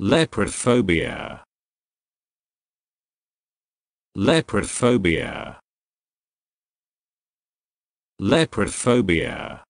Leprophobia. Leprophobia. Leprophobia.